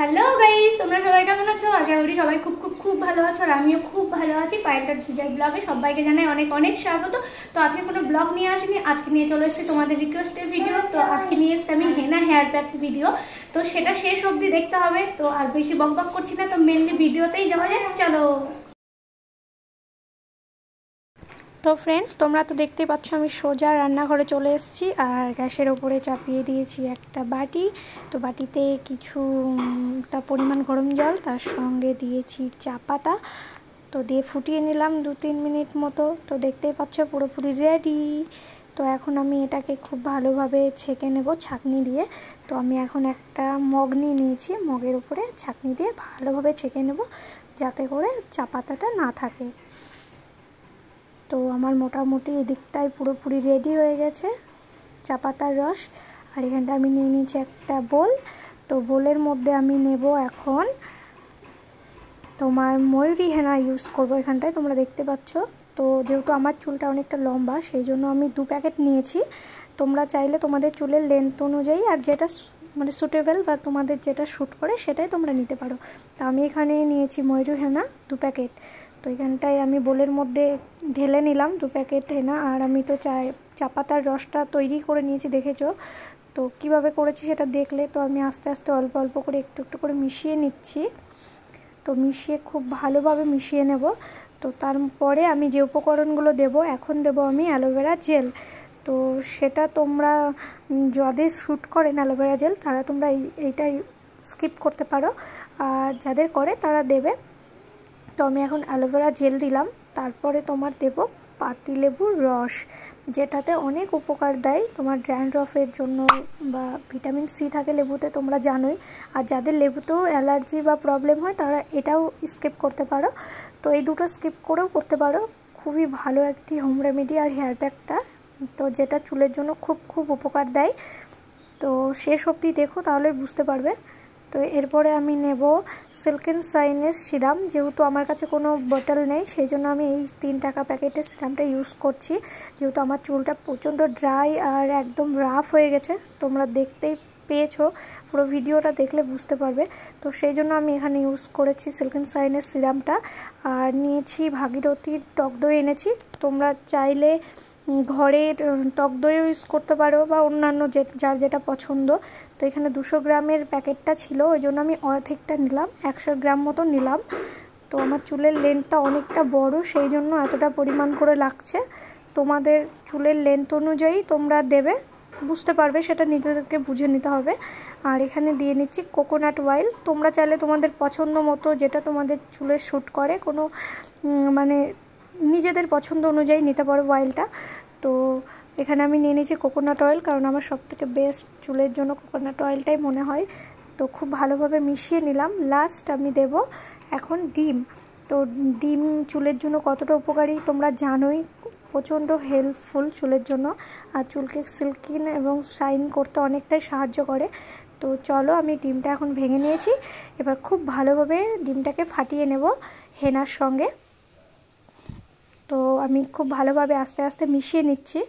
hello guys তোমরা সবাই কেমন আছো আশা করি সবাই খুব খুব খুব ভালো আছো আর আমিও খুব ভালো আছি পায়েলটা পূজার ব্লগে সবাইকে জানাই অনেক অনেক স্বাগত তো আজকে কোনো ব্লগ নিয়ে আসিনি আজকে নিয়ে চলে এসেছি তোমাদের রিকোয়েস্টের ভিডিও তো আজকে নিয়ে এসেছি আমি হেনা হেয়ার প্যাক ভিডিও তো সেটা শেষ অবধি দেখতে হবে তো আর বেশি বক বক করছি না তো মেনলি ভিডিওতেই যাওয়া যায় চলো তো ফ্রেন্ডস তোমরা তো দেখতে পাচ্ছ আমি সোজা রান্নাঘরে চলে এসেছি আর গ্যাসের ওপরে চাপিয়ে দিয়েছি একটা বাটি তো বাটিতে কিছুটা পরিমাণ গরম জল তার সঙ্গে দিয়েছি চা পাতা তো দিয়ে ফুটিয়ে নিলাম দু তিন মিনিট মতো তো দেখতেই পাচ্ছ পুরোপুরি রেডি তো এখন আমি এটাকে খুব ভালোভাবে ছেঁকে নেব ছাঁকনি দিয়ে তো আমি এখন একটা মগ নিয়ে নিয়েছি মগের উপরে ছাঁকনি দিয়ে ভালোভাবে ছেঁকে নেব যাতে করে চা পাতাটা না থাকে তো আমার মোটামুটি এদিকটাই পুরোপুরি রেডি হয়ে গেছে চা পাতার রস আর এখানটা আমি নিয়ে নিয়েছি একটা বোল তো বোলের মধ্যে আমি নেব এখন তোমার ময়ূরি হেনা ইউজ করব এখানটায় তোমরা দেখতে পাচ্ছ তো যেহেতু আমার চুলটা অনেকটা লম্বা সেই জন্য আমি দু প্যাকেট নিয়েছি তোমরা চাইলে তোমাদের চুলের লেন্থ অনুযায়ী আর যেটা মানে সুটেবেল বা তোমাদের যেটা শ্যুট করে সেটাই তোমরা নিতে পারো তো আমি এখানে নিয়েছি ময়ূরি হেনা দু প্যাকেট ওইখানটায় আমি বোলের মধ্যে ঢেলে নিলাম দু প্যাকেট হেনা আর আমি তো চা চা পাতার রসটা তৈরি করে নিয়েছি দেখেছো তো কিভাবে করেছি সেটা দেখলে তো আমি আস্তে আস্তে অল্প অল্প করে একটু একটু করে মিশিয়ে নিচ্ছি তো মিশিয়ে খুব ভালোভাবে মিশিয়ে নেব তো তারপরে আমি যে উপকরণগুলো দেব এখন দেব আমি অ্যালোভেরা জেল তো সেটা তোমরা যাদের শ্যুট করেন অ্যালোভেরা জেল তারা তোমরা এইটাই স্কিপ করতে পারো আর যাদের করে তারা দেবে তো আমি এখন অ্যালোভেরা জেল দিলাম তারপরে তোমার দেব পাতিলেবুর রস যেটাতে অনেক উপকার দেয় তোমার ড্যান্ড্রফের জন্য বা ভিটামিন সি থাকে লেবুতে তোমরা জানোই আর যাদের লেবুতেও অ্যালার্জি বা প্রবলেম হয় তারা এটাও স্কিপ করতে পারো তো এই দুটো স্কিপ করেও করতে পারো খুবই ভালো একটি হোম রেমেডি আর হেয়ার প্যাকটা তো যেটা চুলের জন্য খুব খুব উপকার দেয় তো শেষ অবধি দেখো তাহলে বুঝতে পারবে তো এরপরে আমি নেব সিল্কেন সাইনের সিরাম যেহেতু আমার কাছে কোনো বটল নেই সেই জন্য আমি এই তিন টাকা প্যাকেটের সিরামটা ইউজ করছি যেহেতু আমার চুলটা প্রচণ্ড ড্রাই আর একদম রাফ হয়ে গেছে তোমরা দেখতেই পেয়েছো পুরো ভিডিওটা দেখলে বুঝতে পারবে তো সেই জন্য আমি এখানে ইউজ করেছি সিল্কেন সাইনের সিরামটা আর নিয়েছি ভাগীরথীর টক দই এনেছি তোমরা চাইলে ঘরের টক দইও ইউজ করতে পারো বা অন্যান্য যে যার যেটা পছন্দ তো এখানে দুশো গ্রামের প্যাকেটটা ছিল ওই জন্য আমি অর্ধেকটা নিলাম একশো গ্রাম মতো নিলাম তো আমার চুলের লেন্থটা অনেকটা বড় সেই জন্য এতটা পরিমাণ করে লাগছে তোমাদের চুলের লেন্থ অনুযায়ী তোমরা দেবে বুঝতে পারবে সেটা নিজেদেরকে বুঝে নিতে হবে আর এখানে দিয়ে নিচ্ছি কোকোনাট অয়েল তোমরা চাইলে তোমাদের পছন্দ মতো যেটা তোমাদের চুলে শ্যুট করে কোনো মানে নিজেদের পছন্দ অনুযায়ী নিতে পারো অয়েলটা তো এখানে আমি নিয়ে নিয়েছি কোকোনাট অয়েল কারণ আমার সবথেকে বেস্ট চুলের জন্য কোকোনাট অয়েলটাই মনে হয় তো খুব ভালোভাবে মিশিয়ে নিলাম লাস্ট আমি দেব এখন ডিম তো ডিম চুলের জন্য কতটা উপকারী তোমরা জানোই প্রচণ্ড হেল্পফুল চুলের জন্য আর চুলকে সিল্কিন এবং শাইন করতে অনেকটাই সাহায্য করে তো চলো আমি ডিমটা এখন ভেঙে নিয়েছি এবার খুব ভালোভাবে ডিমটাকে ফাটিয়ে নেব হেনার সঙ্গে তো আমি খুব ভালোভাবে আস্তে আস্তে মিশিয়ে নিচ্ছি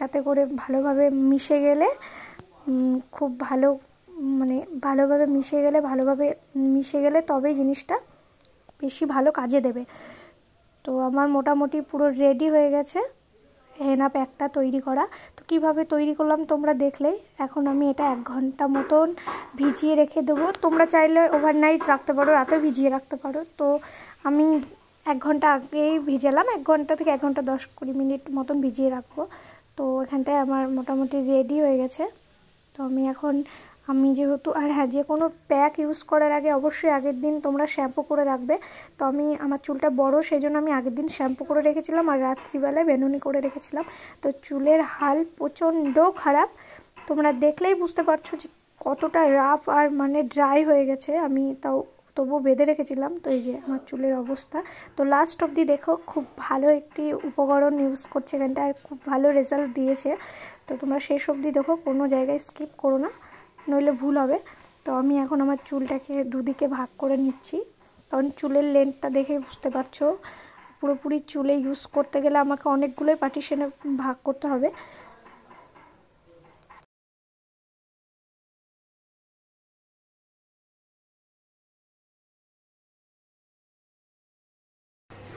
যাতে করে ভালোভাবে মিশে গেলে খুব ভালো মানে ভালোভাবে মিশে গেলে ভালোভাবে মিশে গেলে তবেই জিনিসটা বেশি ভালো কাজে দেবে তো আমার মোটামুটি পুরো রেডি হয়ে গেছে হেনা প্যাকটা তৈরি করা তো কিভাবে তৈরি করলাম তোমরা দেখলেই এখন আমি এটা এক ঘন্টা মতন ভিজিয়ে রেখে দেবো তোমরা চাইলে ওভারনাইট রাখতে পারো রাতে ভিজিয়ে রাখতে পারো তো আমি এক ঘন্টা আগেই ভিজালাম এক ঘন্টা থেকে এক ঘন্টা দশ কুড়ি মিনিট মতন ভিজিয়ে রাখবো তো এখানটায় আমার মোটামুটি রেডি হয়ে গেছে তো আমি এখন আমি যেহেতু আর হ্যাঁ যে কোনো প্যাক ইউজ করার আগে অবশ্যই আগের দিন তোমরা শ্যাম্পু করে রাখবে তো আমি আমার চুলটা বড় সেই জন্য আমি আগের দিন শ্যাম্পু করে রেখেছিলাম আর রাত্রিবেলায় বেনুনি করে রেখেছিলাম তো চুলের হাল প্রচণ্ড খারাপ তোমরা দেখলেই বুঝতে পারছো যে কতটা রাফ আর মানে ড্রাই হয়ে গেছে আমি তাও তবু বেঁধে রেখেছিলাম তো এই যে আমার চুলের অবস্থা তো লাস্ট অবধি দেখো খুব ভালো একটি উপকরণ ইউজ করছে এখানটা আর খুব ভালো রেজাল্ট দিয়েছে তো তোমরা শেষ অবধি দেখো কোনো জায়গায় স্কিপ করো না নইলে ভুল হবে তো আমি এখন আমার চুলটাকে দুদিকে ভাগ করে নিচ্ছি কারণ চুলের লেন্থটা দেখেই বুঝতে পারছো পুরোপুরি চুলে ইউজ করতে গেলে আমাকে অনেকগুলোই পার্টিশনে ভাগ করতে হবে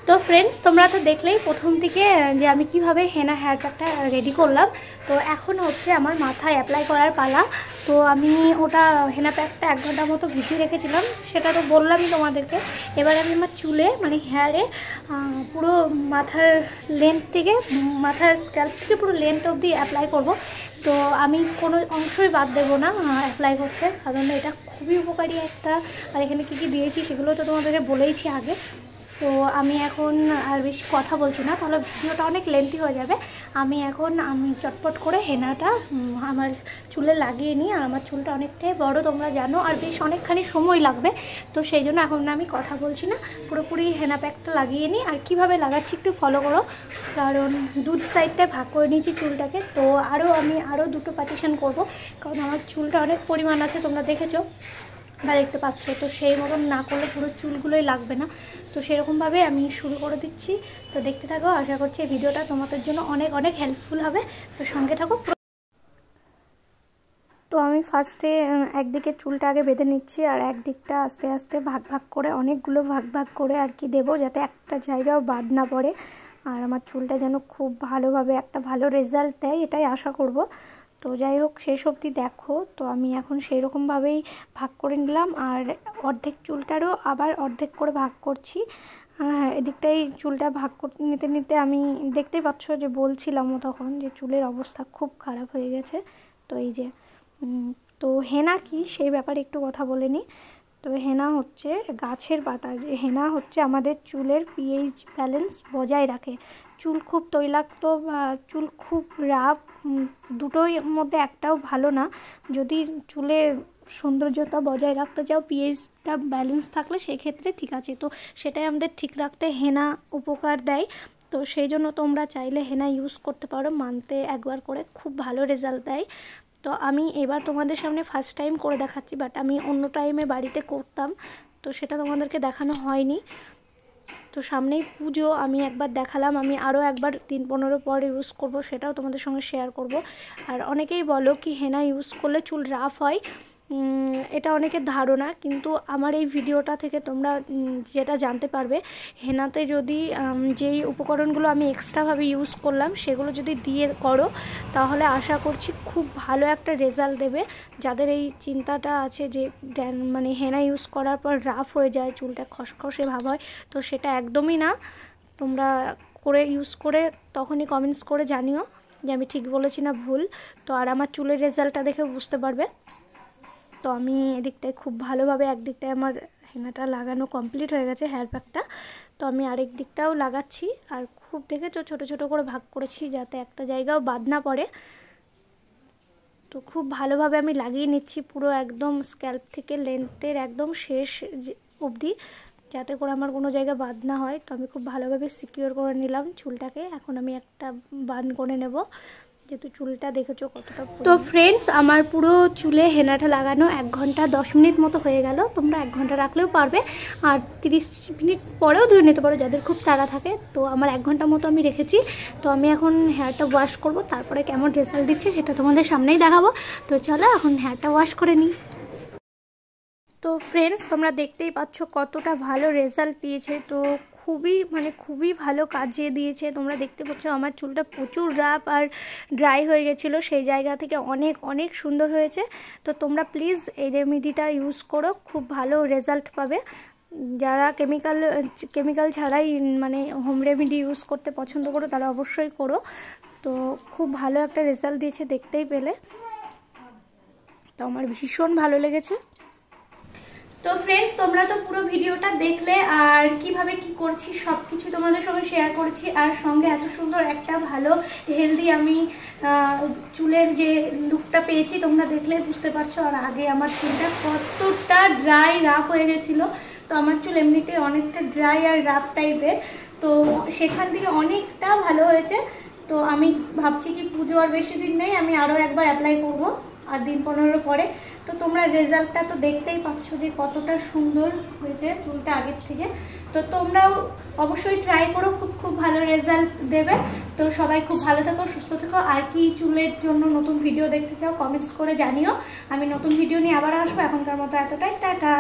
তো ফ্রেন্ডস তোমরা তো দেখলেই প্রথম থেকে যে আমি কিভাবে হেনা হেয়ার প্যাকটা রেডি করলাম তো এখন হচ্ছে আমার মাথায় অ্যাপ্লাই করার পালা তো আমি ওটা হেনা প্যাকটা এক ঘন্টার মতো ভিজিয়ে রেখেছিলাম সেটা তো বললামই তোমাদেরকে এবার আমি আমার চুলে মানে হেয়ারে পুরো মাথার লেন্থ থেকে মাথার স্ক্যাল্প থেকে পুরো লেন্থ অবধি অ্যাপ্লাই করব তো আমি কোনো অংশই বাদ দেবো না অ্যাপ্লাই করতে কারণ এটা খুবই উপকারী একটা আর এখানে কী কী দিয়েছি সেগুলো তো তোমাদেরকে বলেইছি আগে তো আমি এখন আর বেশি কথা বলছি না তাহলে ভিডিওটা অনেক লেন্থি হয়ে যাবে আমি এখন আমি চটপট করে হেনাটা আমার চুলে লাগিয়ে নিই আর আমার চুলটা অনেকটাই বড় তোমরা জানো আর বেশ অনেকখানি সময় লাগবে তো সেই জন্য এখন আমি কথা বলছি না পুরোপুরি হেনা প্যাকটা লাগিয়ে নিই আর কিভাবে লাগাচ্ছি একটু ফলো করো কারণ দুধ সাইডটায় ভাগ করে নিয়েছি চুলটাকে তো আরও আমি আরও দুটো পার্টিশন করব কারণ আমার চুলটা অনেক পরিমাণ আছে তোমরা দেখেছো বা দেখতে পাচ্ছ তো সেই মতন না করলে পুরো চুলগুলোই লাগবে না তো সেরকমভাবে আমি শুরু করে দিচ্ছি তো দেখতে থাকো আশা করছি এই ভিডিওটা তোমাদের জন্য অনেক অনেক হেল্পফুল হবে তো সঙ্গে থাকো তো আমি ফার্স্টে একদিকে চুলটা আগে বেঁধে নিচ্ছি আর একদিকটা আস্তে আস্তে ভাগ ভাগ করে অনেকগুলো ভাগ ভাগ করে আর কি দেবো যাতে একটা জায়গাও বাদ না পড়ে আর আমার চুলটা যেন খুব ভালোভাবে একটা ভালো রেজাল্ট দেয় এটাই আশা করব তো যাই হোক শেষ অবধি দেখো তো আমি এখন সেই রকমভাবেই ভাগ করে নিলাম আর অর্ধেক চুলটারও আবার অর্ধেক করে ভাগ করছি এদিকটাই চুলটা ভাগ করতে নিতে নিতে আমি দেখতেই পাচ্ছ যে বলছিলামও তখন যে চুলের অবস্থা খুব খারাপ হয়ে গেছে তো এই যে তো হেনা কি সেই ব্যাপারে একটু কথা বলে নিই তো হেনা হচ্ছে গাছের পাতা যে হেনা হচ্ছে আমাদের চুলের পিএইচ ব্যালেন্স বজায় রাখে চুল খুব তৈলাক্ত বা চুল খুব রাফ দুটোই মধ্যে একটাও ভালো না যদি চুলে সৌন্দর্যতা বজায় রাখতে চাও পিএইচটা ব্যালেন্স থাকলে সেক্ষেত্রে ঠিক আছে তো সেটাই আমাদের ঠিক রাখতে হেনা উপকার দেয় তো সেই জন্য তোমরা চাইলে হেনা ইউজ করতে পারো মান্থে একবার করে খুব ভালো রেজাল্ট দেয় তো আমি এবার তোমাদের সামনে ফার্স্ট টাইম করে দেখাচ্ছি বাট আমি অন্য টাইমে বাড়িতে করতাম তো সেটা তোমাদেরকে দেখানো হয়নি তো সামনেই পুজো আমি একবার দেখালাম আমি আরও একবার তিন পনেরো পর ইউজ করব সেটাও তোমাদের সঙ্গে শেয়ার করব আর অনেকেই বলো কি হেনা ইউজ করলে চুল রাফ হয় এটা অনেকের ধারণা কিন্তু আমার এই ভিডিওটা থেকে তোমরা যেটা জানতে পারবে হেনাতে যদি যেই উপকরণগুলো আমি এক্সট্রাভাবে ইউজ করলাম সেগুলো যদি দিয়ে করো তাহলে আশা করছি খুব ভালো একটা রেজাল্ট দেবে যাদের এই চিন্তাটা আছে যে মানে হেনা ইউজ করার পর রাফ হয়ে যায় চুলটা খসখসে ভাব হয় তো সেটা একদমই না তোমরা করে ইউজ করে তখনই কমেন্টস করে জানিও যে আমি ঠিক বলেছি না ভুল তো আর আমার চুলের রেজাল্টটা দেখে বুঝতে পারবে তো আমি এদিকটায় খুব ভালোভাবে একদিকটায় আমার হেনাটা লাগানো কমপ্লিট হয়ে গেছে হেয়ার প্যাকটা তো আমি আরেক দিকটাও লাগাচ্ছি আর খুব তো ছোটো ছোটো করে ভাগ করেছি যাতে একটা জায়গাও বাদ না পড়ে তো খুব ভালোভাবে আমি লাগিয়ে নিচ্ছি পুরো একদম স্ক্যাল্প থেকে লেন্থের একদম শেষ অবধি যাতে করে আমার কোনো জায়গা বাদ না হয় তো আমি খুব ভালোভাবে সিকিওর করে নিলাম চুলটাকে এখন আমি একটা বান করে নেব যেহেতু চুলটা দেখেছো কতটা তো ফ্রেন্ডস আমার পুরো চুলে হেনাটা লাগানো এক ঘন্টা দশ মিনিট মতো হয়ে গেল তোমরা এক ঘন্টা রাখলেও পারবে আর তিরিশ মিনিট পরেও ধুয়ে নিতে পারো যাদের খুব তাড়া থাকে তো আমার এক ঘন্টা মতো আমি রেখেছি তো আমি এখন হেয়ারটা ওয়াশ করব তারপরে কেমন রেজাল্ট দিচ্ছে সেটা তোমাদের সামনেই দেখাবো তো চলো এখন হেয়ারটা ওয়াশ করে নিই তো ফ্রেন্ডস তোমরা দেখতেই পাচ্ছ কতটা ভালো রেজাল্ট দিয়েছে তো খুবই মানে খুবই ভালো কাজে দিয়েছে তোমরা দেখতে পাচ্ছ আমার চুলটা প্রচুর রাপ আর ড্রাই হয়ে গেছিলো সেই জায়গা থেকে অনেক অনেক সুন্দর হয়েছে তো তোমরা প্লিজ এই রেমেডিটা ইউজ করো খুব ভালো রেজাল্ট পাবে যারা কেমিক্যাল কেমিক্যাল ছাড়াই মানে হোম রেমেডি ইউজ করতে পছন্দ করো তারা অবশ্যই করো তো খুব ভালো একটা রেজাল্ট দিয়েছে দেখতেই পেলে তো আমার ভীষণ ভালো লেগেছে তো ফ্রেন্ডস তোমরা তো পুরো ভিডিওটা দেখলে আর কিভাবে কি করছি সব কিছু তোমাদের সঙ্গে শেয়ার করছি আর সঙ্গে এত সুন্দর একটা ভালো হেলদি আমি চুলের যে লুকটা পেয়েছি তোমরা দেখলে বুঝতে পারছো আর আগে আমার চুলটা কতটা ড্রাই রাফ হয়ে গেছিলো তো আমার চুল এমনিতে অনেকটা ড্রাই আর রাফ টাইপের তো সেখান থেকে অনেকটা ভালো হয়েছে তো আমি ভাবছি কি পুজো আর বেশি দিন নেই আমি আরও একবার অ্যাপ্লাই করবো আর দিন পনেরো পরে তো তোমরা রেজাল্টটা তো দেখতেই পাচ্ছ যে কতটা সুন্দর হয়েছে চুলটা আগের থেকে তো তোমরাও অবশ্যই ট্রাই করো খুব খুব ভালো রেজাল্ট দেবে তো সবাই খুব ভালো থাকো সুস্থ থাকো আর কি চুলের জন্য নতুন ভিডিও দেখতে চাও কমেন্টস করে জানিও আমি নতুন ভিডিও নিয়ে আবার আসবো এখনকার মতো এতটাই টাটা